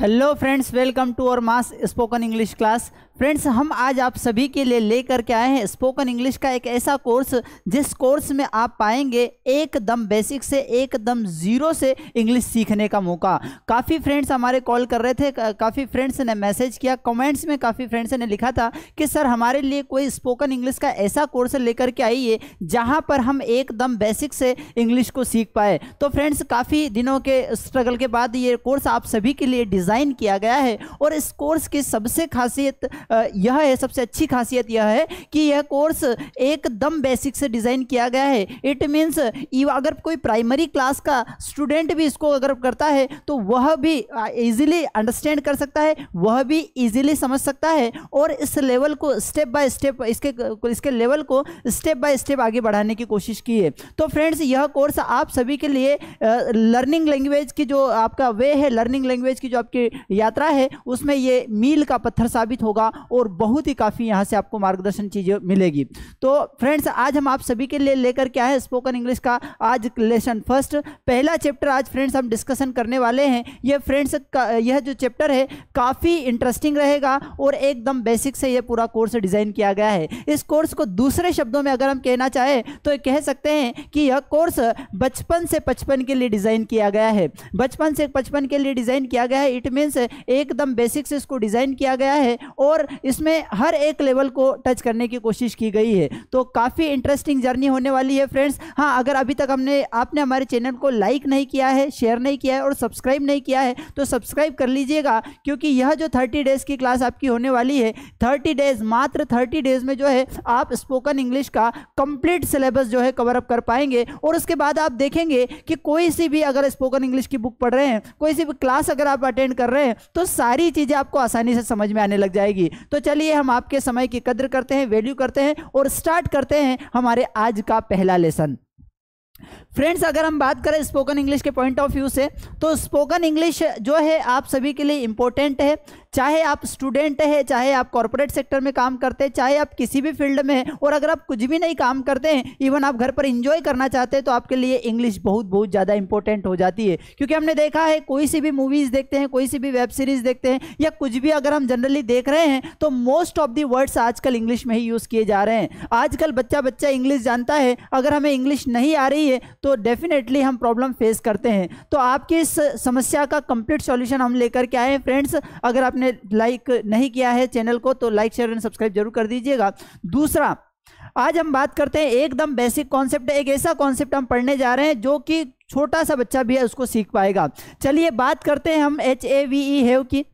hello friends welcome to our Mass spoken English class friends हम आज आप सभी के लिए लेकर के आए हैं स्पोकन इंग्लिश का एक ऐसा कोर्स जिस कोर्स में आप पाएंगे एकदम बेसिक से एकदम ज़ीरो से इंग्लिश सीखने का मौका काफ़ी फ्रेंड्स हमारे कॉल कर रहे थे काफ़ी फ्रेंड्स ने मैसेज किया कमेंट्स में काफ़ी फ्रेंड्स ने लिखा था कि सर हमारे लिए कोई स्पोकन इंग्लिश का ऐसा कोर्स लेकर के आइए जहाँ पर हम एकदम बेसिक से इंग्लिश को सीख पाए तो फ्रेंड्स काफ़ी दिनों के स्ट्रगल के बाद ये कोर्स आप सभी के लिए डिज़ाइन डिज़ाइन किया गया है और इस कोर्स की सबसे खासियत यह है सबसे अच्छी खासियत यह है कि यह कोर्स एकदम बेसिक से डिज़ाइन किया गया है इट मीन्स अगर कोई प्राइमरी क्लास का स्टूडेंट भी इसको अगर करता है तो वह भी ईजिली अंडरस्टैंड कर सकता है वह भी ईजिली समझ सकता है और इस लेवल को स्टेप बाय स्टेप इसके इसके लेवल को स्टेप बाय स्टेप आगे बढ़ाने की कोशिश की है तो फ्रेंड्स यह कोर्स आप सभी के लिए लर्निंग लैंग्वेज की जो आपका वे है लर्निंग लैंग्वेज की जो आपकी की यात्रा है उसमें ये मील का पत्थर साबित होगा और बहुत ही काफ़ी यहाँ से आपको मार्गदर्शन चीज़ें मिलेगी तो फ्रेंड्स आज हम आप सभी के लिए लेकर क्या है स्पोकन इंग्लिश का आज लेसन फर्स्ट पहला चैप्टर आज फ्रेंड्स हम डिस्कशन करने वाले हैं यह फ्रेंड्स यह जो चैप्टर है काफ़ी इंटरेस्टिंग रहेगा और एकदम बेसिक से यह पूरा कोर्स डिज़ाइन किया गया है इस कोर्स को दूसरे शब्दों में अगर हम कहना चाहें तो कह सकते हैं कि यह कोर्स बचपन से पचपन के लिए डिज़ाइन किया गया है बचपन से पचपन के लिए डिज़ाइन किया गया है इट मीन्स एकदम बेसिक से इसको डिज़ाइन किया गया है और इसमें हर एक लेवल को टच करने की कोशिश की गई है तो काफ़ी इंटरेस्टिंग जर्नी होने वाली है फ्रेंड्स हाँ अगर अभी तक हमने आपने हमारे चैनल को लाइक नहीं किया है शेयर नहीं किया है और सब्सक्राइब नहीं किया है तो सब्सक्राइब कर लीजिएगा क्योंकि यह जो थर्टी डेज़ की क्लास आपकी होने वाली है थर्टी डेज़ मात्र थर्टी डेज़ में जो है आप स्पोकन इंग्लिश का कंप्लीट सिलेबस जो है कवरअप कर पाएंगे और उसके बाद आप देखेंगे कि कोई सी भी अगर स्पोकन इंग्लिश की बुक पढ़ रहे हैं कोई सी भी क्लास अगर आप अटेंड कर रहे हैं तो सारी चीज़ें आपको आसानी से समझ में आने लग जाएगी तो चलिए हम आपके समय की कदर करते हैं वैल्यू करते हैं और स्टार्ट करते हैं हमारे आज का पहला लेसन फ्रेंड्स अगर हम बात करें स्पोकन इंग्लिश के पॉइंट ऑफ व्यू से तो स्पोकन इंग्लिश जो है आप सभी के लिए इंपॉर्टेंट है चाहे आप स्टूडेंट हैं चाहे आप कॉरपोरेट सेक्टर में काम करते हैं चाहे आप किसी भी फील्ड में हैं और अगर आप कुछ भी नहीं काम करते हैं इवन आप घर पर इंजॉय करना चाहते हैं तो आपके लिए इंग्लिश बहुत बहुत ज़्यादा इंपॉर्टेंट हो जाती है क्योंकि हमने देखा है कोई सी भी मूवीज़ देखते हैं कोई सी भी वेब सीरीज़ देखते हैं या कुछ भी अगर हम जनरली देख रहे हैं तो मोस्ट ऑफ दी वर्ड्स आजकल इंग्लिश में ही यूज़ किए जा रहे हैं आजकल बच्चा बच्चा इंग्लिश जानता है अगर हमें इंग्लिश नहीं आ रही है तो डेफिनेटली हम प्रॉब्लम फेस करते हैं तो आपकी इस समस्या का कंप्लीट सॉल्यूशन हम लेकर के आए हैं फ्रेंड्स अगर आपने आपने लाइक नहीं किया है चैनल को तो लाइक शेयर एंड सब्सक्राइब जरूर कर दीजिएगा दूसरा आज हम बात करते हैं एकदम बेसिक कॉन्सेप्ट एक ऐसा कॉन्सेप्ट हम पढ़ने जा रहे हैं जो कि छोटा सा बच्चा भी है उसको सीख पाएगा चलिए बात करते हैं हम H A V E have की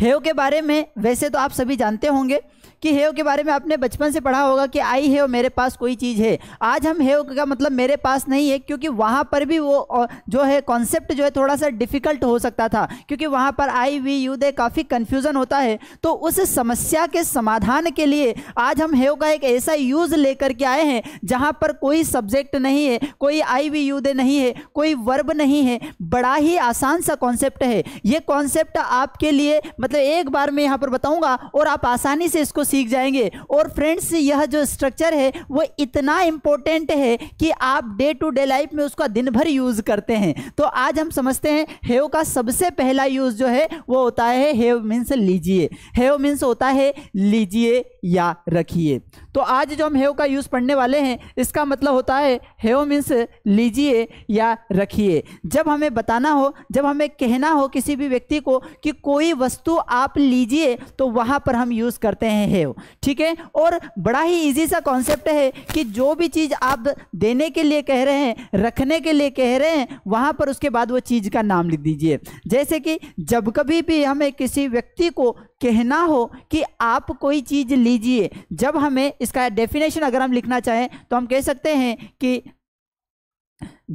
हेव के बारे में वैसे तो आप सभी जानते होंगे कि हेव के बारे में आपने बचपन से पढ़ा होगा कि आई हेव मेरे पास कोई चीज़ है आज हम हेव का मतलब मेरे पास नहीं है क्योंकि वहाँ पर भी वो जो है कॉन्सेप्ट जो है थोड़ा सा डिफिकल्ट हो सकता था क्योंकि वहाँ पर आई वी यू दे काफ़ी कन्फ्यूज़न होता है तो उस समस्या के समाधान के लिए आज हम हेव का एक ऐसा यूज़ लेकर के आए हैं जहाँ पर कोई सब्जेक्ट नहीं है कोई आई वी यू दे नहीं है कोई वर्ब नहीं है बड़ा ही आसान सा कॉन्सेप्ट है ये कॉन्सेप्ट आपके लिए मतलब एक बार मैं यहाँ पर बताऊँगा और आप आसानी से इसको सीख जाएंगे और फ्रेंड्स यह जो स्ट्रक्चर है वो इतना इम्पोर्टेंट है कि आप डे टू डे लाइफ में उसका दिन भर यूज़ करते हैं तो आज हम समझते हैं हेव का सबसे पहला यूज़ जो है वो होता है हेव मीन्स लीजिए हेव मीन्स होता है लीजिए या रखिए तो आज जो हम हेव का यूज़ पढ़ने वाले हैं इसका मतलब होता है हेव मीन्स लीजिए या रखिए जब हमें बताना हो जब हमें कहना हो किसी भी व्यक्ति को कि कोई वस्तु आप लीजिए तो वहाँ पर हम यूज़ करते हैं बिहेव ठीक है और बड़ा ही इजी सा कॉन्सेप्ट है कि जो भी चीज़ आप देने के लिए कह रहे हैं रखने के लिए कह रहे हैं वहाँ पर उसके बाद वो चीज़ का नाम लिख दीजिए जैसे कि जब कभी भी हमें किसी व्यक्ति को कहना हो कि आप कोई चीज़ लीजिए जब हमें इसका डेफिनेशन अगर हम लिखना चाहें तो हम कह सकते हैं कि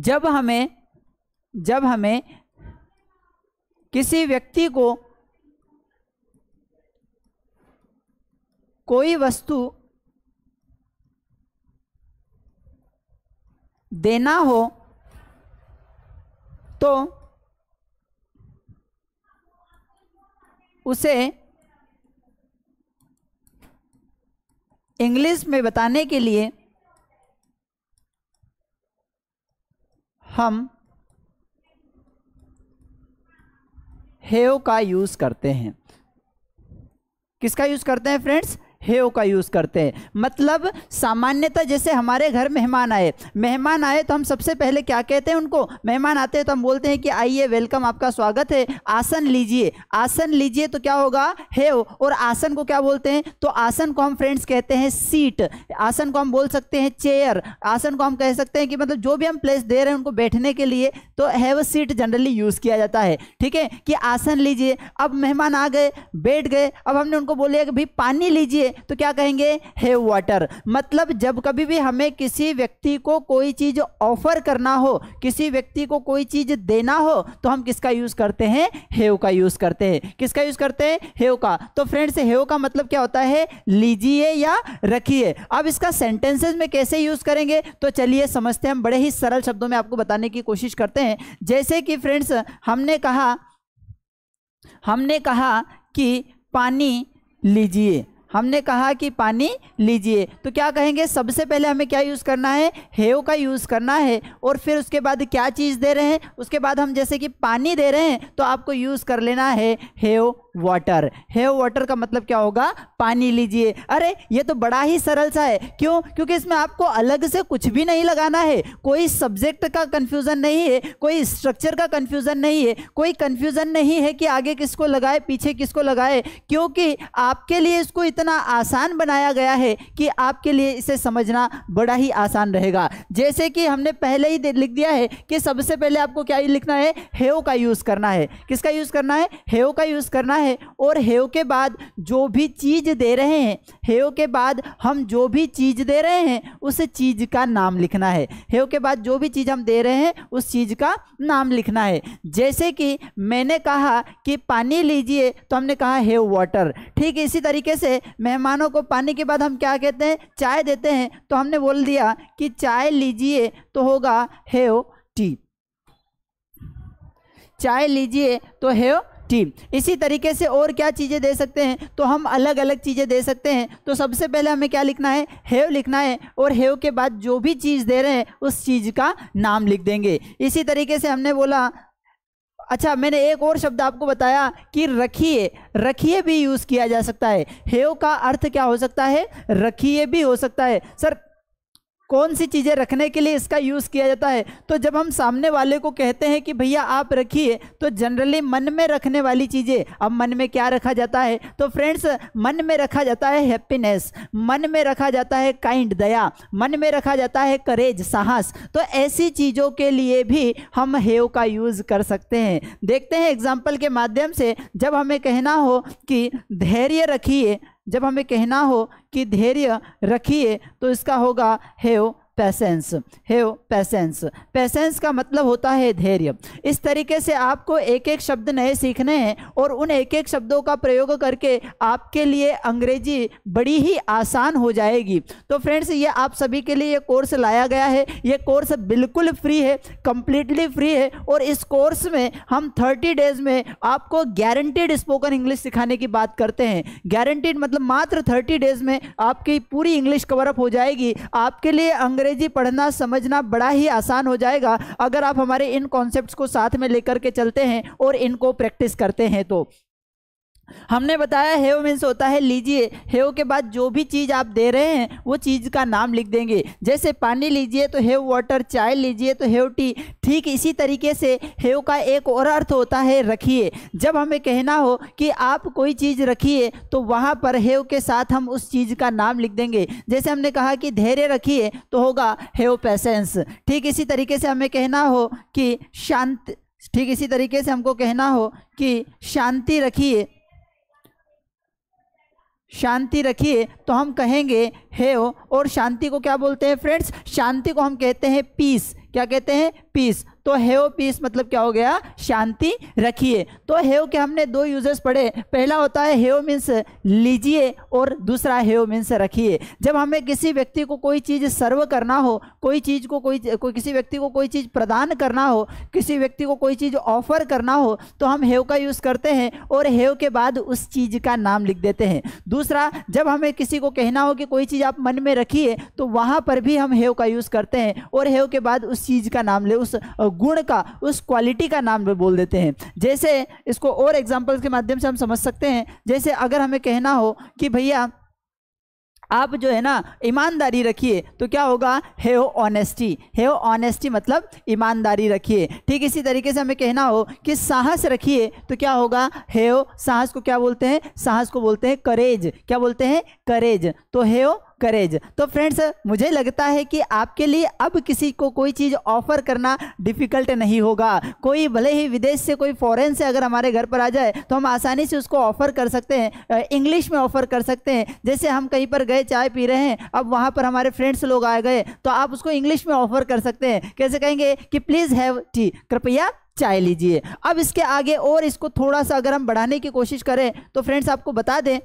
जब हमें जब हमें किसी व्यक्ति को कोई वस्तु देना हो तो उसे इंग्लिश में बताने के लिए हम हेव का यूज़ करते हैं किसका यूज़ करते हैं फ्रेंड्स हेओ का यूज़ करते हैं मतलब सामान्यतः जैसे हमारे घर मेहमान आए मेहमान आए तो हम सबसे पहले क्या कहते हैं उनको मेहमान आते हैं तो हम बोलते हैं कि आइए वेलकम आपका स्वागत है आसन लीजिए आसन लीजिए तो क्या होगा हेव और आसन को क्या बोलते हैं तो आसन को हम फ्रेंड्स कहते हैं सीट आसन को हम बोल सकते हैं चेयर आसन को हम कह सकते हैं कि मतलब जो भी हम प्लेस दे रहे हैं उनको बैठने के लिए तो हैव सीट जनरली यूज़ किया जाता है ठीक है कि आसन लीजिए अब मेहमान आ गए बैठ गए अब हमने उनको बोलिए कि भाई पानी लीजिए तो क्या कहेंगे हैव वाटर मतलब जब कभी भी हमें किसी व्यक्ति को कोई चीज़ ऑफर करना हो किसी व्यक्ति को कोई चीज़ देना हो तो हम किसका यूज़ करते हैं हेव का यूज़ करते हैं किसका यूज़ करते हैं हेव का तो फ्रेंड्स हेव का मतलब क्या होता है लीजिए या रखिए अब इसका सेंटेंसेज में कैसे यूज़ करेंगे तो चलिए समझते हैं हम बड़े ही सरल शब्दों में आपको बताने की कोशिश करते हैं जैसे कि फ्रेंड्स हमने कहा हमने कहा कि पानी लीजिए हमने कहा कि पानी लीजिए तो क्या कहेंगे सबसे पहले हमें क्या यूज़ करना है हेव का यूज़ करना है और फिर उसके बाद क्या चीज़ दे रहे हैं उसके बाद हम जैसे कि पानी दे रहे हैं तो आपको यूज़ कर लेना है हेव वाटर हेव वाटर का मतलब क्या होगा पानी लीजिए अरे ये तो बड़ा ही सरल सा है क्यों क्योंकि इसमें आपको अलग से कुछ भी नहीं लगाना है कोई सब्जेक्ट का कन्फ्यूज़न नहीं है कोई स्ट्रक्चर का कन्फ्यूज़न नहीं है कोई कन्फ्यूज़न नहीं है कि आगे किसको लगाए पीछे किसको लगाए क्योंकि आपके लिए इसको इतना इतना आसान बनाया गया है कि आपके लिए इसे समझना बड़ा ही आसान रहेगा जैसे कि हमने पहले ही लिख दिया है कि सबसे पहले आपको क्या लिखना है हेव का यूज़ करना है किसका यूज़ करना है हेव का यूज़ करना है और हेव के बाद जो भी चीज़ दे रहे हैं हेव के बाद हम जो भी चीज़ दे रहे हैं उस चीज़ का नाम लिखना है हेव के बाद जो भी चीज़ हम दे रहे हैं उस चीज़ का नाम लिखना है जैसे कि मैंने कहा कि पानी लीजिए तो हमने कहा हेव वाटर ठीक इसी तरीके से मेहमानों को पानी के बाद हम क्या कहते हैं चाय देते हैं तो हमने बोल दिया कि चाय लीजिए तो होगा हेव टी चाय लीजिए तो हेव टी इसी तरीके से और क्या चीज़ें दे सकते हैं तो हम अलग अलग चीज़ें दे सकते हैं तो सबसे पहले हमें क्या लिखना है हेव लिखना है और हेव के बाद जो भी चीज़ दे रहे हैं उस चीज़ का नाम लिख देंगे इसी तरीके से हमने बोला अच्छा मैंने एक और शब्द आपको बताया कि रखिए रखिए भी यूज़ किया जा सकता है हेव का अर्थ क्या हो सकता है रखिए भी हो सकता है सर कौन सी चीज़ें रखने के लिए इसका यूज़ किया जाता है तो जब हम सामने वाले को कहते हैं कि भैया आप रखिए तो जनरली मन में रखने वाली चीज़ें अब मन में क्या रखा जाता है तो फ्रेंड्स मन में रखा जाता है हैप्पीनेस मन में रखा जाता है काइंड दया मन में रखा जाता है करेज साहस तो ऐसी चीज़ों के लिए भी हम हेव का यूज़ कर सकते हैं देखते हैं एग्जाम्पल के माध्यम से जब हमें कहना हो कि धैर्य रखिए जब हमें कहना हो कि धैर्य रखिए तो इसका होगा have patience have patience patience का मतलब होता है धैर्य इस तरीके से आपको एक एक शब्द नए सीखने हैं और उन एक एक शब्दों का प्रयोग करके आपके लिए अंग्रेजी बड़ी ही आसान हो जाएगी तो फ्रेंड्स ये आप सभी के लिए ये कोर्स लाया गया है ये कोर्स बिल्कुल फ्री है कम्प्लीटली फ्री है और इस कोर्स में हम थर्टी डेज़ में आपको गारंटीड स्पोकन इंग्लिश सिखाने की बात करते हैं गारंटीड मतलब मात्र थर्टी डेज़ में आपकी पूरी इंग्लिश कवरअप हो जाएगी आपके लिए अंग्रेज अंग्रेजी पढ़ना समझना बड़ा ही आसान हो जाएगा अगर आप हमारे इन कॉन्सेप्ट को साथ में लेकर के चलते हैं और इनको प्रैक्टिस करते हैं तो हमने बताया हेव मीन्स होता है लीजिए हेव के बाद जो भी चीज़ आप दे रहे हैं वो चीज़ का नाम लिख देंगे जैसे पानी लीजिए तो हेव वाटर चाय लीजिए तो हेव टी ठीक इसी तरीके से हेव का एक और अर्थ होता है रखिए जब हमें कहना हो कि आप कोई चीज़ रखिए तो वहाँ पर हेव के साथ हम उस चीज़ का नाम लिख देंगे जैसे हमने कहा कि धैर्य रखिए तो होगा हेव पैसेंस ठीक इसी तरीके से हमें कहना हो कि शांत ठीक इसी तरीके से हमको कहना हो कि शांति रखिए शांति रखिए तो हम कहेंगे हेव और शांति को क्या बोलते हैं फ्रेंड्स शांति को हम कहते हैं पीस क्या कहते हैं पीस तो हैव पीस मतलब क्या हो गया शांति रखिए तो हैव के हमने दो यूजेस पढ़े पहला होता है हैव मीन्स लीजिए और दूसरा हैव मीन्स रखिए जब हमें किसी व्यक्ति को कोई चीज़ सर्व करना हो कोई चीज़ को कोई को, किसी व्यक्ति को कोई चीज़ प्रदान करना हो किसी व्यक्ति को कोई चीज़ ऑफर करना हो तो हम हैव का यूज़ करते हैं और हैव के बाद उस चीज़ का नाम लिख देते हैं दूसरा जब हमें किसी को कहना हो कि कोई चीज़ आप मन में रखिए तो वहाँ पर भी हम हैव का यूज़ करते हैं और हैव के बाद उस चीज़ का नाम ले उस गुण का उस क्वालिटी का नाम बोल देते हैं जैसे इसको और एग्जाम्पल के माध्यम से हम समझ सकते हैं जैसे अगर हमें कहना हो कि भैया आप जो है ना ईमानदारी रखिए तो क्या होगा हेव ऑनेस्टी हेव ऑनेस्टी मतलब ईमानदारी रखिए ठीक इसी तरीके से हमें कहना हो कि साहस रखिए तो क्या होगा हेव साहस को क्या बोलते हैं साहस को बोलते हैं करेज क्या बोलते हैं करेज तो हेव करेज तो फ्रेंड्स मुझे लगता है कि आपके लिए अब किसी को कोई चीज़ ऑफर करना डिफ़िकल्ट नहीं होगा कोई भले ही विदेश से कोई फॉरेन से अगर हमारे घर पर आ जाए तो हम आसानी से उसको ऑफ़र कर सकते हैं इंग्लिश में ऑफ़र कर सकते हैं जैसे हम कहीं पर गए चाय पी रहे हैं अब वहाँ पर हमारे फ्रेंड्स लोग आ गए तो आप उसको इंग्लिश में ऑफ़र कर सकते हैं कैसे कहेंगे कि प्लीज़ हैव टी कृपया चाय लीजिए अब इसके आगे और इसको थोड़ा सा अगर हम बढ़ाने की कोशिश करें तो फ्रेंड्स आपको बता दें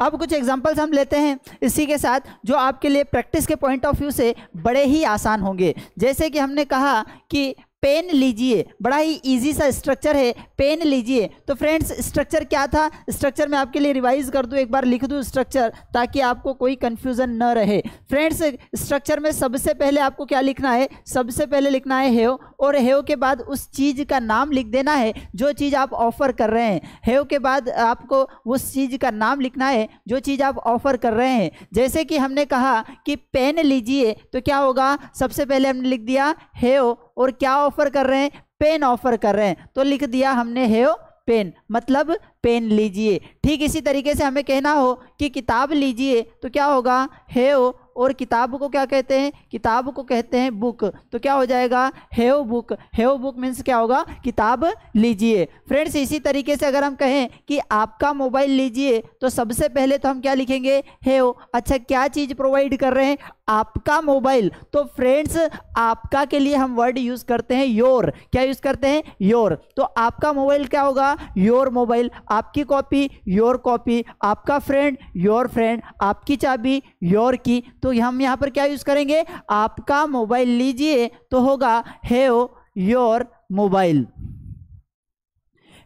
अब कुछ एग्जांपल्स हम लेते हैं इसी के साथ जो आपके लिए प्रैक्टिस के पॉइंट ऑफ व्यू से बड़े ही आसान होंगे जैसे कि हमने कहा कि पेन लीजिए बड़ा ही इजी सा स्ट्रक्चर है पेन लीजिए तो फ्रेंड्स स्ट्रक्चर क्या था स्ट्रक्चर मैं आपके लिए रिवाइज कर दूँ एक बार लिख दूँ स्ट्रक्चर ताकि आपको कोई कन्फ्यूज़न न रहे फ्रेंड्स स्ट्रक्चर में सबसे पहले आपको क्या लिखना है सबसे पहले लिखना है हेव और हेव के बाद उस चीज़ का नाम लिख देना है जो चीज़ आप ऑफ़र कर रहे हैं हेव के बाद आपको उस चीज़ का नाम लिखना है जो चीज़ आप ऑफ़र कर रहे हैं जैसे कि हमने कहा कि पेन लीजिए तो क्या होगा सबसे पहले हमने लिख दिया हेव और क्या ऑफर कर रहे हैं पेन ऑफर कर रहे हैं तो लिख दिया हमने हेव पेन मतलब पेन लीजिए ठीक इसी तरीके से हमें कहना हो कि किताब लीजिए तो क्या होगा हेव और किताब को क्या कहते हैं किताब को कहते हैं बुक तो क्या हो जाएगा have book have book means क्या होगा किताब लीजिए फ्रेंड्स इसी तरीके से अगर हम कहें कि आपका मोबाइल लीजिए तो सबसे पहले तो हम क्या लिखेंगे हेव अच्छा क्या चीज़ प्रोवाइड कर रहे हैं आपका मोबाइल तो फ्रेंड्स आपका के लिए हम वर्ड यूज़ करते हैं योर क्या यूज़ करते हैं योर तो आपका मोबाइल क्या होगा योर मोबाइल आपकी कॉपी योर कॉपी आपका फ्रेंड योर फ्रेंड आपकी चाबी योर की तो हम यहाँ पर क्या यूज़ करेंगे आपका मोबाइल लीजिए तो होगा have your mobile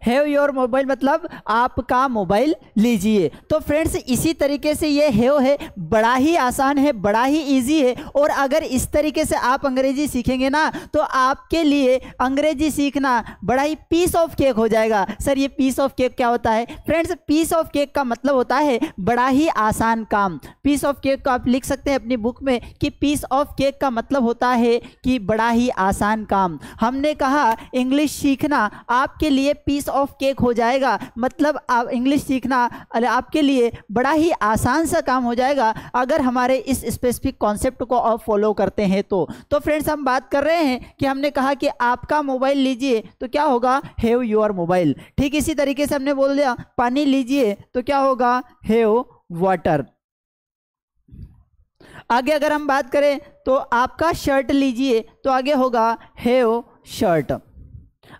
have your mobile मतलब आपका मोबाइल लीजिए तो फ्रेंड्स इसी तरीके से ये हैव है बड़ा ही आसान है बड़ा ही ईजी है और अगर इस तरीके से आप अंग्रेजी सीखेंगे ना तो आपके लिए अंग्रेजी सीखना बड़ा ही पीस ऑफ केक हो जाएगा सर ये पीस ऑफ केक क्या होता है फ्रेंड्स पीस ऑफ केक का मतलब होता है बड़ा ही आसान काम पीस ऑफ केक को आप लिख सकते हैं अपनी बुक में कि पीस ऑफ केक का मतलब होता है कि बड़ा ही आसान काम हमने कहा इंग्लिश सीखना आपके लिए पीस ऑफ केक हो जाएगा मतलब आप इंग्लिश सीखना आपके लिए बड़ा ही आसान सा काम हो जाएगा अगर हमारे इस स्पेसिफिक कॉन्सेप्ट को आप फॉलो करते हैं तो तो फ्रेंड्स हम बात कर रहे हैं कि हमने कहा कि आपका मोबाइल लीजिए तो क्या होगा हैव योर मोबाइल ठीक इसी तरीके से हमने बोल दिया पानी लीजिए तो क्या होगा हैव वाटर आगे अगर हम बात करें तो आपका शर्ट लीजिए तो आगे होगा हैव शर्ट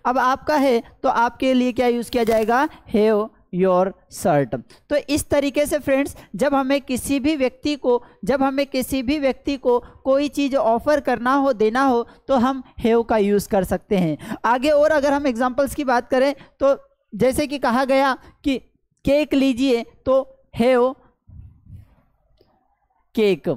अब आपका है तो आपके लिए क्या यूज़ किया जाएगा हैव योर शर्ट तो इस तरीके से फ्रेंड्स जब हमें किसी भी व्यक्ति को जब हमें किसी भी व्यक्ति को कोई चीज़ ऑफ़र करना हो देना हो तो हम हेव का यूज़ कर सकते हैं आगे और अगर हम एग्जांपल्स की बात करें तो जैसे कि कहा गया कि केक लीजिए तो हेव केक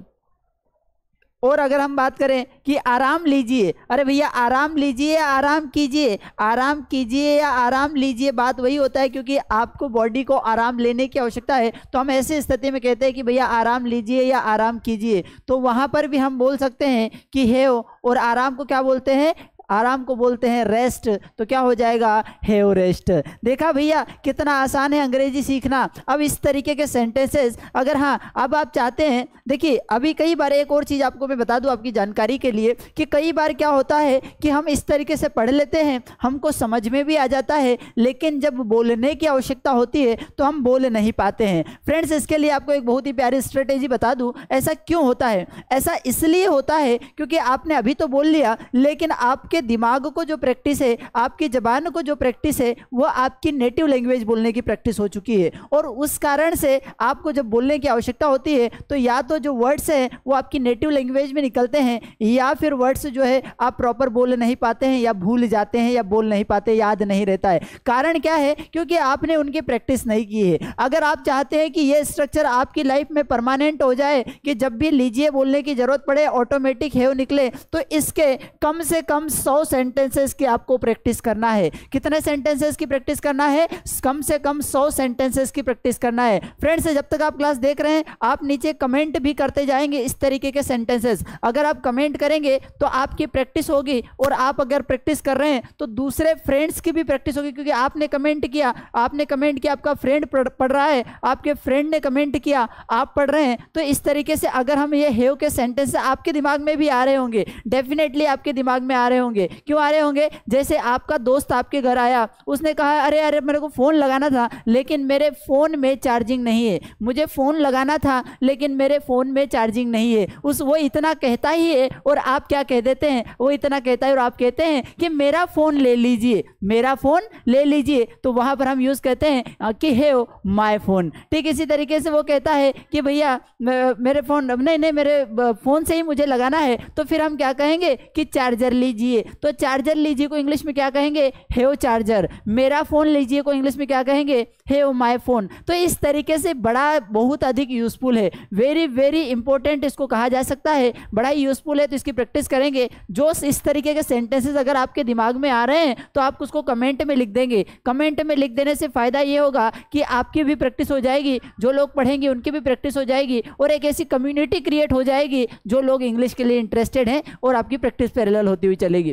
और अगर हम बात करें कि आराम लीजिए अरे भैया आराम लीजिए आराम कीजिए आराम कीजिए या आराम लीजिए बात वही होता है क्योंकि आपको बॉडी को आराम लेने की आवश्यकता है तो हम ऐसे स्थिति में कहते हैं कि भैया आराम लीजिए या आराम कीजिए तो वहाँ पर भी हम बोल सकते हैं कि हे और आराम को क्या बोलते हैं आराम को बोलते हैं रेस्ट तो क्या हो जाएगा हैव रेस्ट देखा भैया कितना आसान है अंग्रेजी सीखना अब इस तरीके के सेंटेंसेस अगर हाँ अब आप चाहते हैं देखिए अभी कई बार एक और चीज़ आपको मैं बता दूँ आपकी जानकारी के लिए कि कई बार क्या होता है कि हम इस तरीके से पढ़ लेते हैं हमको समझ में भी आ जाता है लेकिन जब बोलने की आवश्यकता होती है तो हम बोल नहीं पाते हैं फ्रेंड्स इसके लिए आपको एक बहुत ही प्यारी स्ट्रेटेजी बता दूँ ऐसा क्यों होता है ऐसा इसलिए होता है क्योंकि आपने अभी तो बोल लिया लेकिन आपके दिमाग को जो प्रैक्टिस है आपकी ज़बान को जो प्रैक्टिस है वो आपकी नेटिव लैंग्वेज बोलने की प्रैक्टिस हो चुकी है और उस कारण से आपको जब बोलने की आवश्यकता होती है तो या तो जो वर्ड्स हैं वो आपकी नेटिव लैंग्वेज में निकलते हैं या फिर वर्ड्स जो है आप प्रॉपर बोल नहीं पाते हैं या भूल जाते हैं या बोल नहीं पाते याद नहीं रहता है कारण क्या है क्योंकि आपने उनकी प्रैक्टिस नहीं की है अगर आप चाहते हैं कि ये स्ट्रक्चर आपकी लाइफ में परमानेंट हो जाए कि जब भी लीजिए बोलने की ज़रूरत पड़े ऑटोमेटिक है निकले तो इसके कम से कम सौ सेंटेंसेस की आपको प्रैक्टिस करना है कितने सेंटेंसेस की प्रैक्टिस करना है कम से कम सौ सेंटेंसेस की प्रैक्टिस करना है फ्रेंड्स जब तक आप क्लास देख रहे हैं आप नीचे कमेंट भी करते जाएंगे इस तरीके के सेंटेंसेस अगर आप कमेंट करेंगे तो आपकी प्रैक्टिस होगी और आप अगर प्रैक्टिस कर रहे हैं तो दूसरे फ्रेंड्स की भी प्रैक्टिस होगी क्योंकि आपने कमेंट किया आपने कमेंट किया आपका फ्रेंड पढ़ रहा है आपके फ्रेंड ने कमेंट किया आप पढ़ रहे हैं तो इस तरीके से अगर हम ये हेव के सेंटेंस आपके दिमाग में भी आ रहे होंगे डेफिनेटली आपके दिमाग में आ रहे होंगे होंगे क्यों आ रहे होंगे जैसे आपका दोस्त आपके घर आया उसने कहा अरे अरे मेरे को फ़ोन लगाना था लेकिन मेरे फ़ोन में चार्जिंग नहीं है मुझे फ़ोन लगाना था लेकिन मेरे फ़ोन में चार्जिंग नहीं है उस वो इतना कहता ही है और आप क्या कह देते हैं वो इतना कहता है और आप कहते हैं कि मेरा फ़ोन ले लीजिए मेरा फ़ोन ले लीजिए तो वहाँ पर हम यूज़ कहते हैं कि हे माई फ़ोन ठीक इसी तरीके से वो कहता है कि भैया मेरे फ़ोन नहीं नहीं मेरे फ़ोन से ही मुझे लगाना है तो फिर हम क्या कहेंगे कि चार्जर लीजिए तो चार्जर लीजिए को इंग्लिश में क्या कहेंगे ओ चार्जर मेरा फ़ोन लीजिए को इंग्लिश में क्या कहेंगे ओ माई फ़ोन तो इस तरीके से बड़ा बहुत अधिक यूज़फुल है वेरी वेरी इंपॉर्टेंट इसको कहा जा सकता है बड़ा यूज़फुल है तो इसकी प्रैक्टिस करेंगे जो इस तरीके के सेंटेंसेज अगर आपके दिमाग में आ रहे हैं तो आप उसको कमेंट में लिख देंगे कमेंट में लिख देने से फ़ायदा ये होगा कि आपकी भी प्रैक्टिस हो जाएगी जो लोग पढ़ेंगे उनकी भी प्रैक्टिस हो जाएगी और एक ऐसी कम्युनिटी क्रिएट हो जाएगी जो लोग इंग्लिश के लिए इंटरेस्टेड हैं और आपकी प्रैक्टिस पैरेलल होती हुई चलेगी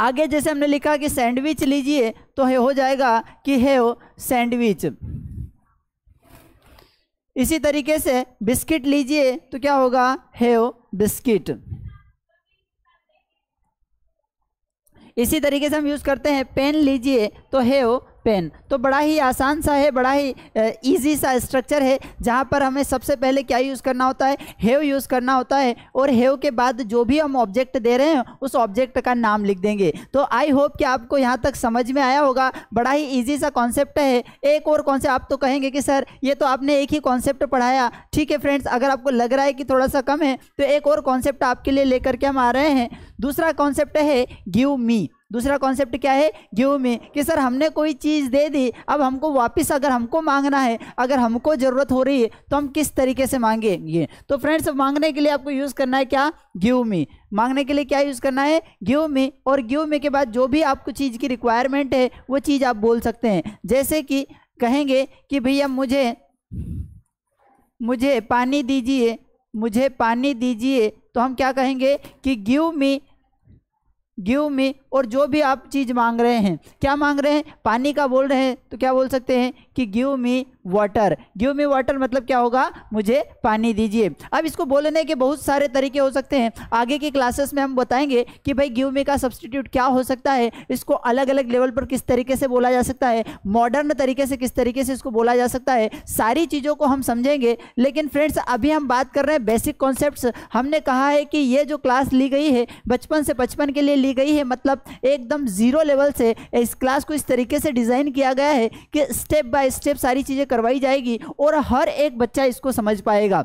आगे जैसे हमने लिखा कि सैंडविच लीजिए तो हो जाएगा कि है सैंडविच इसी तरीके से बिस्किट लीजिए तो क्या होगा हेव बिस्किट इसी तरीके से हम यूज़ करते हैं पेन लीजिए तो हैव पेन तो बड़ा ही आसान सा है बड़ा ही ईजी सा स्ट्रक्चर है जहाँ पर हमें सबसे पहले क्या यूज़ करना होता है हेव यूज़ करना होता है और हेव के बाद जो भी हम ऑब्जेक्ट दे रहे हैं उस ऑब्जेक्ट का नाम लिख देंगे तो आई होप कि आपको यहाँ तक समझ में आया होगा बड़ा ही ईजी सा कॉन्सेप्ट है एक और कौन आप तो कहेंगे कि सर ये तो आपने एक ही कॉन्सेप्ट पढ़ाया ठीक है फ्रेंड्स अगर आपको लग रहा है कि थोड़ा सा कम है तो एक और कॉन्सेप्ट आपके लिए लेकर के हम आ रहे हैं दूसरा कॉन्सेप्ट है गिव मी दूसरा कॉन्सेप्ट क्या है गिव में कि सर हमने कोई चीज़ दे दी अब हमको वापस अगर हमको मांगना है अगर हमको ज़रूरत हो रही है तो हम किस तरीके से मांगेंगे तो फ्रेंड्स मांगने के लिए आपको यूज़ करना है क्या गिव मी मांगने के लिए क्या यूज़ करना है गिव मी और गिव मी के बाद जो भी आपको चीज़ की रिक्वायरमेंट है वो चीज़ आप बोल सकते हैं जैसे कि कहेंगे कि भैया मुझे मुझे पानी दीजिए मुझे पानी दीजिए तो हम क्या कहेंगे कि गिव मी गिव मी और जो भी आप चीज़ मांग रहे हैं क्या मांग रहे हैं पानी का बोल रहे हैं तो क्या बोल सकते हैं कि give me water give me water मतलब क्या होगा मुझे पानी दीजिए अब इसको बोलने के बहुत सारे तरीके हो सकते हैं आगे की क्लासेस में हम बताएंगे कि भाई गिव मी का सब्सटीट्यूट क्या हो सकता है इसको अलग अलग लेवल पर किस तरीके से बोला जा सकता है मॉडर्न तरीके से किस तरीके से इसको बोला जा सकता है सारी चीज़ों को हम समझेंगे लेकिन फ्रेंड्स अभी हम बात कर रहे हैं बेसिक कॉन्सेप्ट हमने कहा है कि ये जो क्लास ली गई है बचपन से बचपन के लिए ली गई है मतलब एकदम जीरो लेवल से इस क्लास को इस तरीके से डिज़ाइन किया गया है कि स्टेप बाय बाई स्टेप सारी चीज़ें करवाई जाएगी और हर एक बच्चा इसको समझ पाएगा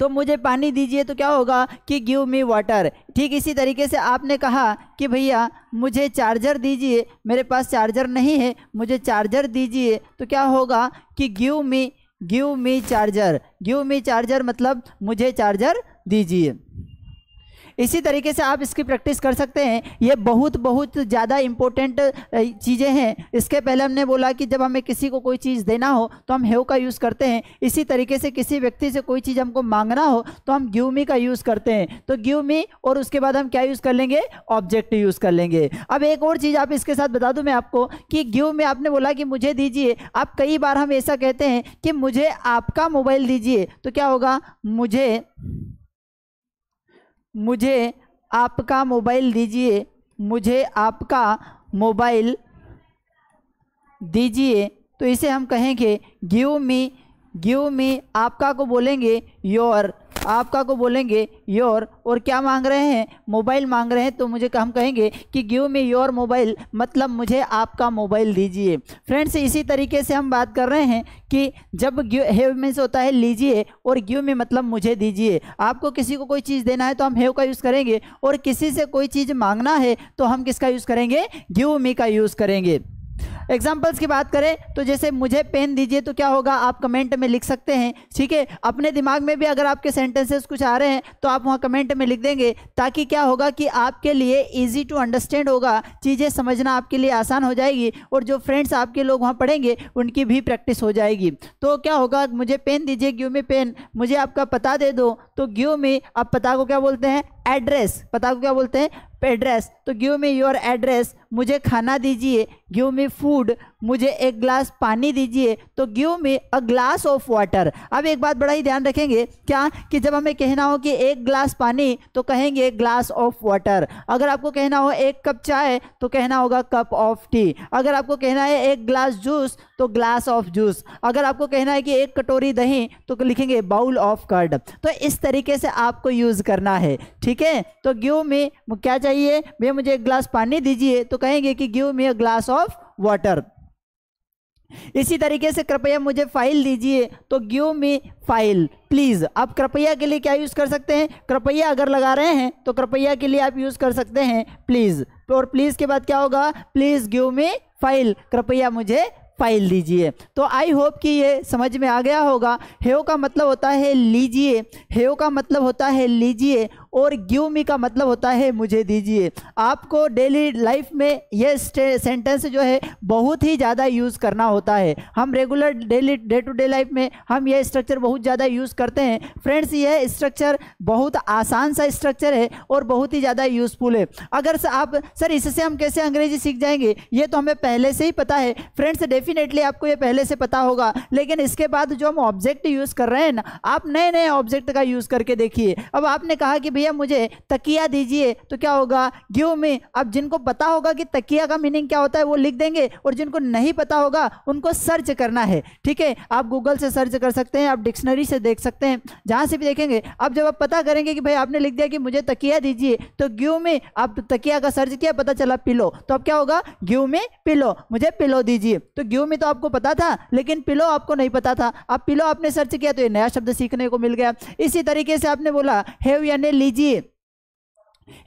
तो मुझे पानी दीजिए तो क्या होगा कि गिव मी वाटर ठीक इसी तरीके से आपने कहा कि भैया मुझे चार्जर दीजिए मेरे पास चार्जर नहीं है मुझे चार्जर दीजिए तो क्या होगा कि give me give me charger give me charger मतलब मुझे चार्जर दीजिए इसी तरीके से आप इसकी प्रैक्टिस कर सकते हैं ये बहुत बहुत ज़्यादा इंपॉर्टेंट चीज़ें हैं इसके पहले हमने बोला कि जब हमें किसी को कोई चीज़ देना हो तो हम हेव का यूज़ करते हैं इसी तरीके से किसी व्यक्ति से कोई चीज़ हमको मांगना हो तो हम गिव मी का यूज़ करते हैं तो गिव मी और उसके बाद हम क्या यूज़ कर लेंगे ऑब्जेक्ट यूज़ कर लेंगे अब एक और चीज़ आप इसके साथ बता दूँ मैं आपको कि गिव में आपने बोला कि मुझे दीजिए आप कई बार हम ऐसा कहते हैं कि मुझे आपका मोबाइल दीजिए तो क्या होगा मुझे मुझे आपका मोबाइल दीजिए मुझे आपका मोबाइल दीजिए तो इसे हम कहेंगे गिव मी गिव मी आपका को बोलेंगे योर आपका को बोलेंगे योर और क्या मांग रहे हैं मोबाइल मांग रहे हैं तो मुझे हम कहेंगे कि गिव मी योर मोबाइल मतलब मुझे आपका मोबाइल दीजिए फ्रेंड्स इसी तरीके से हम बात कर रहे हैं कि जब हैव मीन्स होता है लीजिए और गिव मी मतलब मुझे दीजिए आपको किसी को कोई चीज़ देना है तो हम हैव का यूज़ करेंगे और किसी से कोई चीज़ मांगना है तो हम किसका यूज़ करेंगे गिव मी का यूज़ करेंगे एग्जाम्पल्स की बात करें तो जैसे मुझे पेन दीजिए तो क्या होगा आप कमेंट में लिख सकते हैं ठीक है अपने दिमाग में भी अगर आपके सेंटेंसेस कुछ आ रहे हैं तो आप वहाँ कमेंट में लिख देंगे ताकि क्या होगा कि आपके लिए ईजी टू अंडरस्टैंड होगा चीज़ें समझना आपके लिए आसान हो जाएगी और जो फ्रेंड्स आपके लोग वहाँ पढ़ेंगे उनकी भी प्रैक्टिस हो जाएगी तो क्या होगा मुझे पेन दीजिए ग्यू में पेन मुझे आपका पता दे दो तो ग्यू में आप पता को क्या बोलते हैं एड्रेस पता को क्या बोलते हैं एड्रेस तो गिव मी योर एड्रेस मुझे खाना दीजिए गिव मी फूड मुझे एक ग्लास पानी दीजिए तो give me a glass of water अब एक बात बड़ा ही ध्यान रखेंगे क्या कि जब हमें कहना हो कि एक ग्लास पानी तो कहेंगे ग्लास ऑफ वाटर अगर आपको कहना हो एक कप चाय तो कहना होगा कप ऑफ टी अगर आपको कहना है एक ग्लास जूस तो ग्लास ऑफ जूस अगर आपको कहना है कि एक कटोरी दही तो लिखेंगे बाउल ऑफ कर्ड तो इस तरीके से आपको यूज़ करना है ठीक है तो गिव मी क्या चाहिए भैया मुझे एक ग्लास पानी दीजिए तो कहेंगे कि give me a glass of water इसी तरीके से कृपया मुझे फाइल दीजिए तो गिव मी फाइल प्लीज़ आप कृपया के लिए क्या यूज़ कर सकते हैं कृपया अगर लगा रहे हैं तो कृपया के लिए आप यूज़ कर सकते हैं प्लीज़ और प्लीज़ के बाद क्या होगा प्लीज़ गिव मी फाइल कृपया मुझे पाइल दीजिए तो आई होप कि ये समझ में आ गया होगा हेओ का मतलब होता है लीजिए हेओ का मतलब होता है लीजिए और गिव मी का मतलब होता है मुझे दीजिए आपको डेली लाइफ में यह सेंटेंस जो है बहुत ही ज़्यादा यूज़ करना होता है हम regular daily day to day life में हम यह स्ट्रक्चर बहुत ज़्यादा यूज़ करते हैं फ्रेंड्स यह स्ट्रक्चर बहुत आसान सा स्ट्रक्चर है और बहुत ही ज़्यादा यूज़फुल है अगर आप सर इससे हम कैसे अंग्रेजी सीख जाएंगे ये तो हमें पहले से ही पता है फ्रेंड्स डेफिन डेफिनेटली आपको ये पहले से पता होगा लेकिन इसके बाद जो हम ऑब्जेक्ट यूज़ कर रहे हैं ना आप नए नए ऑब्जेक्ट का यूज़ करके देखिए अब आपने कहा कि भैया मुझे तकिया दीजिए तो क्या होगा गिव मी अब जिनको पता होगा कि तकिया का मीनिंग क्या होता है वो लिख देंगे और जिनको नहीं पता होगा उनको सर्च करना है ठीक है आप गूगल से सर्च कर सकते हैं आप डिक्शनरी से देख सकते हैं जहाँ से भी देखेंगे अब जब आप पता करेंगे कि भाई आपने लिख दिया कि मुझे तकिया दीजिए तो गिव में आप तकिया का सर्च किया पता चला पिलो तो अब क्या होगा गिव में पिलो मुझे पिलो दीजिए तो गिव में तो आपको पता था लेकिन पिलो आपको नहीं पता था अब आप पिलो आपने सर्च किया तो ये नया शब्द सीखने को मिल गया इसी तरीके से आपने बोला हैव यानी लीजिए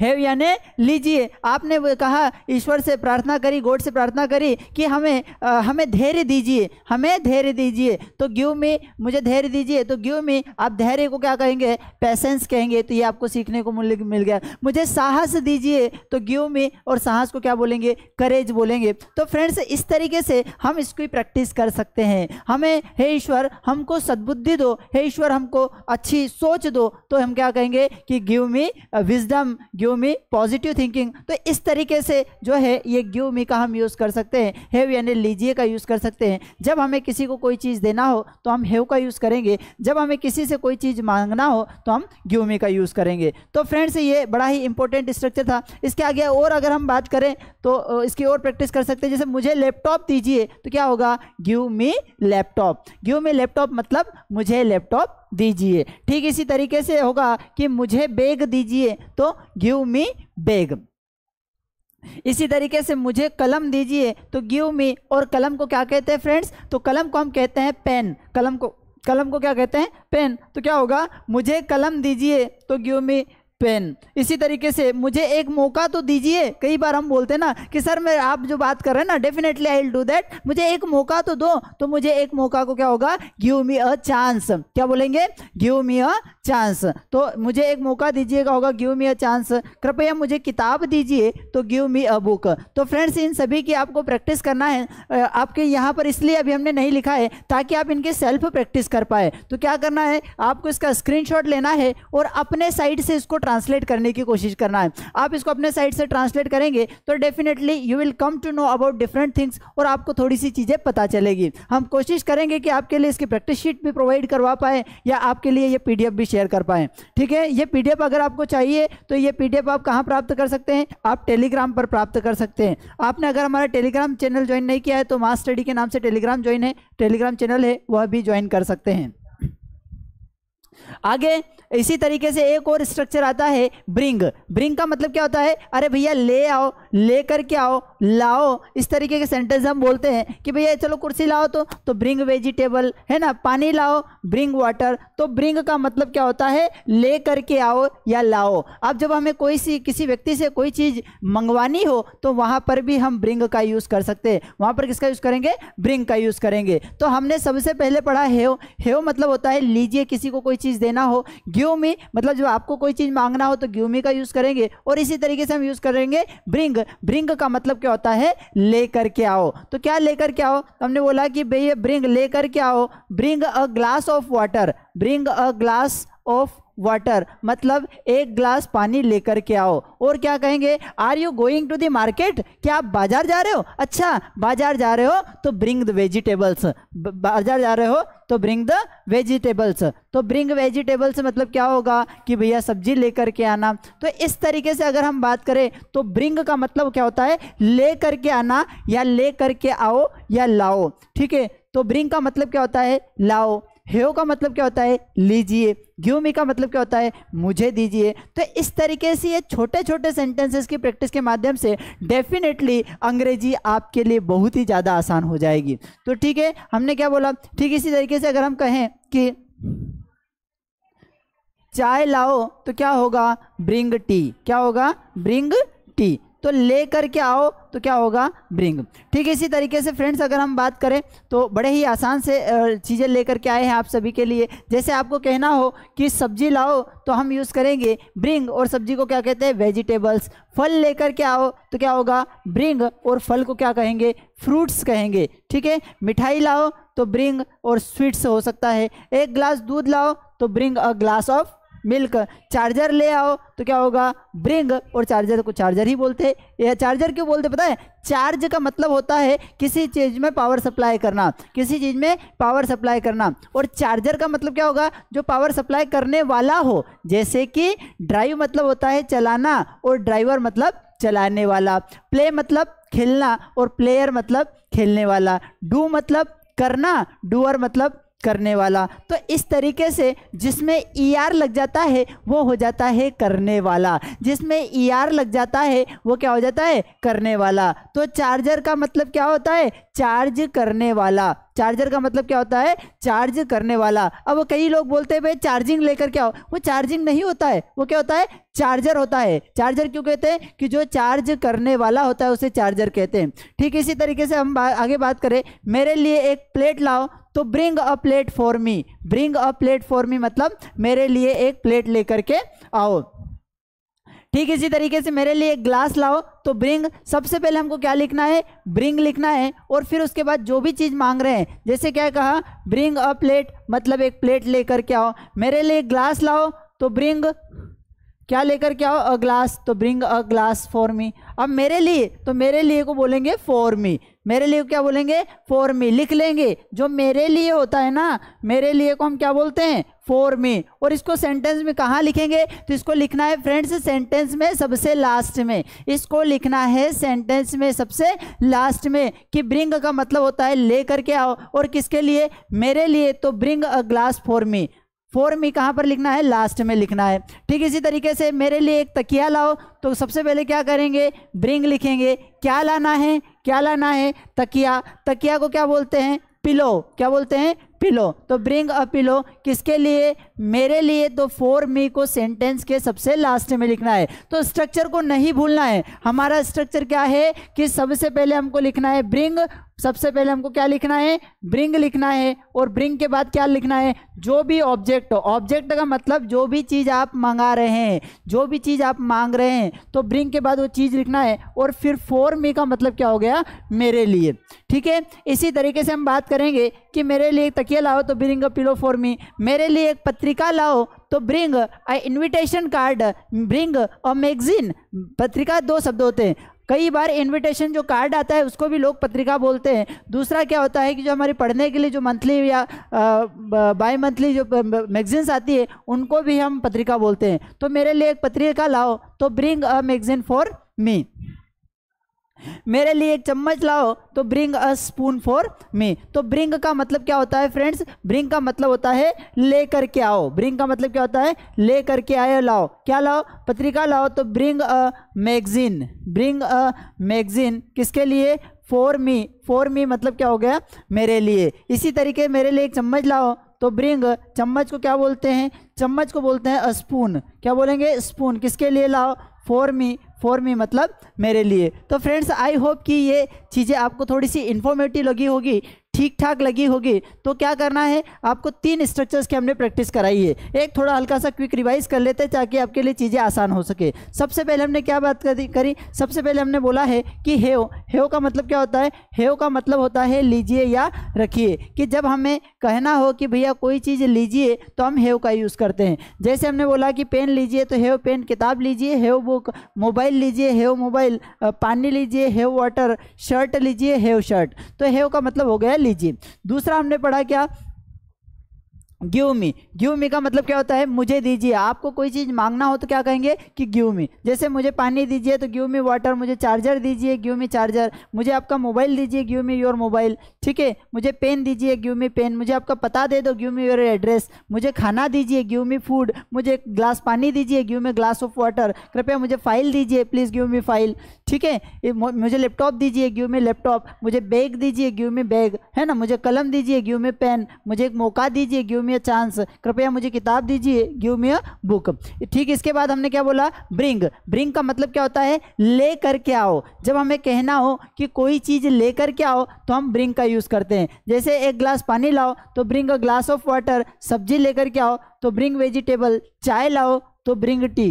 हैव यानी लीजिए आपने कहा ईश्वर से प्रार्थना करी गॉड से प्रार्थना करी कि हमें आ, हमें धैर्य दीजिए हमें धैर्य दीजिए तो गिव मी मुझे धैर्य दीजिए तो गिव मी आप धैर्य को क्या कहेंगे पैसेंस कहेंगे तो ये आपको सीखने को मूल्य मिल गया मुझे साहस दीजिए तो गिव मी और साहस को क्या बोलेंगे करेज बोलेंगे तो फ्रेंड्स इस तरीके से हम इसकी प्रैक्टिस कर सकते हैं हमें हे ईश्वर हमको सद्बुद्धि दो हे ईश्वर हमको अच्छी सोच दो तो हम क्या कहेंगे कि give me wisdom give me positive thinking तो इस तरीके से जो है ये गिव मी का हम यूज़ कर सकते हैं हैव यानी लीजिए का यूज़ कर सकते हैं जब हमें किसी को कोई चीज़ देना हो तो हम हैव का यूज़ करेंगे जब हमें किसी से कोई चीज़ मांगना हो तो हम गिव मी का यूज़ करेंगे तो फ्रेंड्स ये बड़ा ही इंपॉर्टेंट स्ट्रक्चर था इसके आगे और अगर हम बात करें तो इसकी और प्रैक्टिस कर सकते हैं जैसे मुझे लैपटॉप दीजिए तो क्या होगा give me laptop give me laptop मतलब मुझे लैपटॉप दीजिए ठीक इसी तरीके से होगा कि मुझे बैग दीजिए तो गिव मी बैग इसी तरीके से मुझे कलम दीजिए तो गिव मी और कलम को क्या कहते हैं फ्रेंड्स तो कलम को हम कहते हैं पेन कलम को कलम को क्या कहते हैं पेन तो क्या होगा मुझे कलम दीजिए तो गिव मी पेन इसी तरीके से मुझे एक मौका तो दीजिए कई बार हम बोलते हैं ना कि सर मैं आप जो बात कर रहे हैं ना definitely I will do that मुझे एक मौका तो दो तो मुझे एक मौका को क्या होगा गिव मी अ चांस क्या बोलेंगे गिव मी अ चांस तो मुझे एक मौका दीजिएगा होगा गिव मी अ चांस कृपया मुझे किताब दीजिए तो गिव मी अ बुक तो फ्रेंड्स इन सभी की आपको प्रैक्टिस करना है आपके यहाँ पर इसलिए अभी हमने नहीं लिखा है ताकि आप इनके सेल्फ प्रैक्टिस कर पाए तो क्या करना है आपको इसका स्क्रीनशॉट लेना है और अपने साइड से इसको ट्रांसलेट करने की कोशिश करना है आप इसको अपने साइड से ट्रांसलेट करेंगे तो definitely you will come to know about different things और आपको थोड़ी सी चीज़ें पता चलेगी हम कोशिश करेंगे कि आपके लिए इसकी प्रैक्टिस शीट भी प्रोवाइड करवा पाएँ या आपके लिए ये पी भी शेयर कर पाएँ ठीक है ये पी अगर आपको चाहिए तो ये पी आप कहाँ प्राप्त कर सकते हैं आप टेलीग्राम पर प्राप्त कर सकते हैं आपने अगर हमारा टेलीग्राम चैनल ज्वाइन नहीं किया है तो मास स्टडी के नाम से टेलीग्राम ज्वाइन है टेलीग्राम चैनल है वह भी ज्वाइन कर सकते हैं आगे इसी तरीके से एक और स्ट्रक्चर आता है ब्रिंग ब्रिंग का मतलब क्या होता है अरे भैया ले आओ ले करके आओ लाओ इस तरीके के सेंटेंस हम बोलते हैं कि भैया चलो कुर्सी लाओ तो तो ब्रिंग वेजिटेबल है ना पानी लाओ ब्रिंग वाटर तो ब्रिंग का मतलब क्या होता है ले करके आओ या लाओ अब जब हमें कोई सी किसी व्यक्ति से कोई चीज़ मंगवानी हो तो वहाँ पर भी हम ब्रिंग का यूज़ कर सकते हैं वहाँ पर किसका यूज़ करेंगे ब्रिंग का यूज़ करेंगे तो हमने सबसे पहले पढ़ा हेव हेव मतलब होता है लीजिए किसी को कोई चीज़ देना हो ग्यो मी मतलब जब आपको कोई चीज़ मांगना हो तो ग्यो मी का यूज़ करेंगे और इसी तरीके से हम यूज़ करेंगे ब्रिंग ब्रिंग का मतलब क्या होता है ले करके आओ तो क्या ले करके आओ तो हमने बोला कि भैया ब्रिंग ले करके आओ bring a glass of water bring a glass of water मतलब एक ग्लास पानी लेकर के आओ और क्या कहेंगे are you going to the market क्या आप बाजार जा रहे हो अच्छा बाजार जा रहे हो तो ब्रिंग द वेजिटेबल्स बाजार जा रहे हो तो ब्रिंग द वेजिटेबल्स तो ब्रिंग वेजिटेबल्स मतलब क्या होगा कि भैया सब्जी लेकर के आना तो इस तरीके से अगर हम बात करें तो ब्रिंग का मतलब क्या होता है ले करके आना या ले करके आओ या लाओ ठीक है तो ब्रिंग का मतलब क्या होता है लाओ हेओ का मतलब क्या होता है लीजिए गिव मी का मतलब क्या होता है मुझे दीजिए तो इस तरीके से ये छोटे छोटे सेंटेंसेस की प्रैक्टिस के माध्यम से डेफिनेटली अंग्रेजी आपके लिए बहुत ही ज़्यादा आसान हो जाएगी तो ठीक है हमने क्या बोला ठीक इसी तरीके से अगर हम कहें कि चाय लाओ तो क्या होगा ब्रिंग टी क्या होगा ब्रिंग टी तो ले करके के आओ तो क्या होगा ब्रिंग ठीक है इसी तरीके से फ्रेंड्स अगर हम बात करें तो बड़े ही आसान से चीज़ें लेकर के आए हैं आप सभी के लिए जैसे आपको कहना हो कि सब्जी लाओ तो हम यूज़ करेंगे ब्रिंग और सब्जी को क्या कहते हैं वेजिटेबल्स फल लेकर के आओ तो क्या होगा ब्रिंग और फल को क्या कहेंगे फ्रूट्स कहेंगे ठीक है मिठाई लाओ तो ब्रिंग और स्वीट्स हो सकता है एक ग्लास दूध लाओ तो ब्रिंग अ ग्लास ऑफ मिलकर चार्जर ले आओ तो क्या होगा ब्रिंग और चार्जर को चार्जर ही बोलते हैं यह चार्जर क्यों बोलते पता है चार्ज का मतलब होता है किसी चीज़ में पावर सप्लाई करना किसी चीज़ में पावर सप्लाई करना और चार्जर का मतलब क्या होगा जो पावर सप्लाई करने वाला हो जैसे कि ड्राइव मतलब होता है चलाना और ड्राइवर मतलब चलाने वाला प्ले मतलब खेलना और प्लेयर मतलब खेलने वाला डू मतलब करना डूअर मतलब करने वाला तो इस तरीके से जिसमें ई e आर लग जाता है वो हो जाता है करने वाला जिसमें ई e आर लग जाता है वो क्या हो जाता है करने वाला तो चार्जर का मतलब क्या होता है चार्ज करने वाला चार्जर का मतलब क्या होता है चार्ज करने वाला अब कई लोग बोलते हैं भाई चार्जिंग लेकर क्या हो वो चार्जिंग नहीं होता है वो क्या होता है चार्जर होता है चार्जर क्यों कहते हैं कि जो चार्ज करने वाला होता है उसे चार्जर कहते हैं ठीक इसी तरीके से हम बा, आगे बात करें मेरे लिए एक प्लेट लाओ तो bring a plate for me bring a plate for me मतलब मेरे लिए एक प्लेट लेकर के आओ ठीक इसी तरीके से मेरे लिए एक ग्लास लाओ तो ब्रिंग सबसे पहले हमको क्या लिखना है ब्रिंग लिखना है और फिर उसके बाद जो भी चीज़ मांग रहे हैं जैसे क्या कहा ब्रिंग अ प्लेट मतलब एक प्लेट लेकर के आओ मेरे लिए ग्लास लाओ तो ब्रिंग क्या लेकर के आओ अ ग्लास तो bring a glass for me अब मेरे लिए तो मेरे लिए को बोलेंगे फॉर मी मेरे लिए क्या बोलेंगे फॉर मी लिख लेंगे जो मेरे लिए होता है ना मेरे लिए को हम क्या बोलते हैं फॉर मी और इसको सेंटेंस में कहाँ लिखेंगे तो इसको लिखना है फ्रेंड्स सेंटेंस में सबसे लास्ट में इसको लिखना है सेंटेंस में सबसे लास्ट में कि ब्रिंग का मतलब होता है ले करके आओ और किसके लिए मेरे लिए तो bring a glass for me for में कहाँ पर लिखना है लास्ट में लिखना है ठीक इसी तरीके से मेरे लिए एक तकिया लाओ तो सबसे पहले क्या करेंगे ब्रिंग लिखेंगे क्या लाना है क्या लाना है तकिया तकिया को क्या बोलते हैं पिलो क्या बोलते हैं पिलो तो ब्रिंग अ पिलो किसके लिए मेरे लिए तो फोर मी को सेंटेंस के सबसे लास्ट में लिखना है तो स्ट्रक्चर को नहीं भूलना है हमारा स्ट्रक्चर क्या है कि सबसे पहले हमको लिखना है ब्रिंग सबसे पहले हमको क्या लिखना है ब्रिंग लिखना है और ब्रिंग के बाद क्या लिखना है जो भी ऑब्जेक्ट हो ऑब्जेक्ट का मतलब जो भी चीज़ आप मंगा रहे हैं जो भी चीज़ आप मांग रहे हैं तो ब्रिंग के बाद वो चीज़ लिखना है और फिर फोर मी का मतलब क्या हो गया मेरे लिए ठीक है इसी तरीके से हम बात करेंगे कि मेरे लिए एक तकिया लाओ तो bring a pillow for me मेरे लिए एक पत्रिका लाओ तो bring a invitation card bring a magazine पत्रिका दो शब्द होते हैं कई बार इनविटेशन जो कार्ड आता है उसको भी लोग पत्रिका बोलते हैं दूसरा क्या होता है कि जो हमारे पढ़ने के लिए जो मंथली या बाई मंथली जो मैगजीन्स आती है उनको भी हम पत्रिका बोलते हैं तो मेरे लिए एक पत्रिका लाओ तो bring a magazine for me मेरे लिए एक चम्मच लाओ तो bring a spoon for me तो ब्रिंग का मतलब क्या होता है फ्रेंड्स ब्रिंग का मतलब होता है ले करके आओ ब्रिंग का मतलब क्या होता है ले करके आए लाओ क्या लाओ पत्रिका लाओ तो bring a magazine bring a magazine किसके लिए फॉर मी फॉर मी मतलब क्या हो गया मेरे लिए इसी तरीके मेरे लिए एक चम्मच लाओ तो ब्रिंग चम्मच को क्या बोलते हैं चम्मच को बोलते हैं स्पून क्या बोलेंगे स्पून किसके लिए लाओ फॉर मी फॉर मी मतलब मेरे लिए तो फ्रेंड्स आई होप कि ये चीज़ें आपको थोड़ी सी इन्फॉर्मेटिव लगी होगी ठीक ठाक लगी होगी तो क्या करना है आपको तीन स्ट्रक्चर्स की हमने प्रैक्टिस कराई है एक थोड़ा हल्का सा क्विक रिवाइज कर लेते हैं ताकि आपके लिए चीज़ें आसान हो सके सबसे पहले हमने क्या बात करी सबसे पहले हमने बोला है कि हेव हेव का मतलब क्या होता है हेव का मतलब होता है लीजिए या रखिए कि जब हमें कहना हो कि भैया कोई चीज़ लीजिए तो हम हेव का यूज़ करते हैं जैसे हमने बोला कि पेन लीजिए तो हेव पेन किताब लीजिए हेव बुक मोबाइल लीजिए हेव मोबाइल पानी लीजिए हेव वाटर शर्ट लीजिए हेव शर्ट तो हेव का मतलब हो गया लीजिए दूसरा हमने पढ़ा क्या गिव मी गिव मी का मतलब क्या होता है मुझे दीजिए आपको कोई चीज़ मांगना हो तो क्या कहेंगे कि गिव मी जैसे मुझे पानी दीजिए तो गिव मी वाटर मुझे चार्जर दीजिए गिव मी चार्जर मुझे आपका मोबाइल दीजिए गिव मी योर मोबाइल ठीक है मुझे पेन दीजिए गिव मी पेन मुझे आपका पता दे दो गिव मी योर एड्रेस मुझे खाना दीजिए गिव मी फूड मुझे ग्लास पानी दीजिए give me glass of water कृपया मुझे फाइल दीजिए प्लीज़ गिव मी फाइल ठीक है मुझे लैपटॉप दीजिए गिव मी लैपटॉप मुझे बैग दीजिए गिव मी बैग है ना मुझे कलम दीजिए गिव मी पेन मुझे एक मौका दीजिए give me me a chance कृपया मुझे किताब दीजिए गिव मी अ बुक ठीक इसके बाद हमने क्या बोला ब्रिंग ब्रिंग का मतलब क्या होता है ले करके आओ जब हमें कहना हो कि कोई चीज़ ले करके आओ तो हम ब्रिंग का यूज़ करते हैं जैसे एक ग्लास पानी लाओ तो bring a glass of water सब्जी लेकर के आओ तो ब्रिंग वेजिटेबल चाय लाओ तो ब्रिंग टी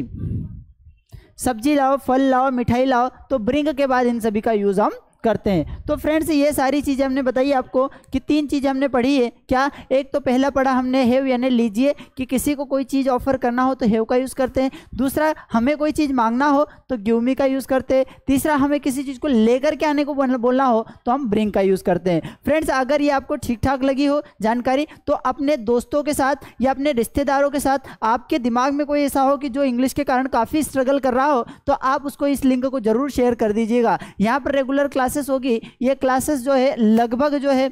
सब्जी लाओ फल लाओ मिठाई लाओ तो ब्रिंग के बाद इन सभी का यूज़ हम करते हैं तो फ्रेंड्स ये सारी चीज़ें हमने बताई आपको कि तीन चीज़ें हमने पढ़ी है क्या एक तो पहला पढ़ा हमने हेव यानी लीजिए कि किसी को कोई चीज़ ऑफर करना हो तो हेव का यूज़ करते हैं दूसरा हमें कोई चीज़ मांगना हो तो ग्यूमी का यूज़ करते हैं तीसरा हमें किसी चीज़ को लेकर के आने को बोलना हो तो हम ब्रिंग का यूज़ करते हैं फ्रेंड्स अगर ये आपको ठीक ठाक लगी हो जानकारी तो अपने दोस्तों के साथ या अपने रिश्तेदारों के साथ आपके दिमाग में कोई ऐसा हो कि जो इंग्लिश के कारण काफ़ी स्ट्रगल कर रहा हो तो आप उसको इस लिंक को ज़रूर शेयर कर दीजिएगा यहाँ पर रेगुलर क्लास क्लासेस होगी ये क्लासेस जो है लगभग जो है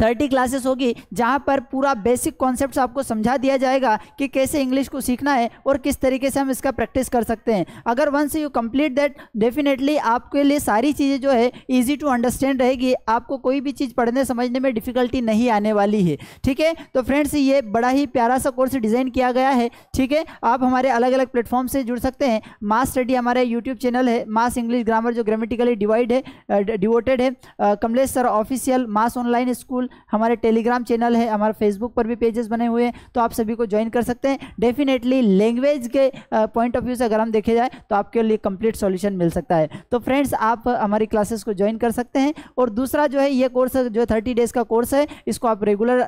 थर्टी क्लासेस होगी जहाँ पर पूरा बेसिक कॉन्सेप्ट आपको समझा दिया जाएगा कि कैसे इंग्लिश को सीखना है और किस तरीके से हम इसका प्रैक्टिस कर सकते हैं अगर once you complete that definitely आपके लिए सारी चीज़ें जो है ईजी टू अंडरस्टैंड रहेगी आपको कोई भी चीज़ पढ़ने समझने में डिफिकल्टी नहीं आने वाली है ठीक है तो फ्रेंड्स ये बड़ा ही प्यारा सा कोर्स डिज़ाइन किया गया है ठीक है आप हमारे अलग अलग प्लेटफॉर्म से जुड़ सकते हैं मास स्टडी हमारे यूट्यूब चैनल है मास इंग्लिश ग्रामर जो ग्रामेटिकली डिवाइड है डिवोटेड है Kamlesh sir official Mass online school school हमारे टेलीग्राम चैनल है हमारे फेसबुक पर भी पेजेस बने हुए हैं तो आप सभी को ज्वाइन कर सकते हैं डेफिनेटली लैंग्वेज के पॉइंट ऑफ व्यू से अगर हम देखे जाए तो आपके लिए कंप्लीट सॉल्यूशन मिल सकता है तो फ्रेंड्स आप हमारी क्लासेस को ज्वाइन कर सकते हैं और दूसरा जो है ये कोर्स जो थर्टी डेज का कोर्स है इसको आप रेगुलर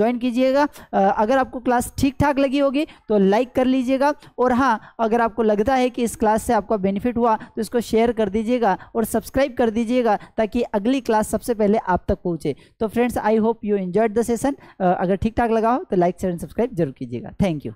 ज्वाइन कीजिएगा अगर आपको क्लास ठीक ठाक लगी होगी तो लाइक कर लीजिएगा और हाँ अगर आपको लगता है कि इस क्लास से आपका बेनिफिट हुआ तो इसको शेयर कर दीजिएगा और सब्सक्राइब कर दीजिएगा ताकि अगली क्लास सबसे पहले आप तक पहुँचे तो friends I hope you enjoyed the session अगर ठीक ठाक लगा हो तो लाइक शेयर एंड सब्सक्राइब जरूर कीजिएगा थैंक यू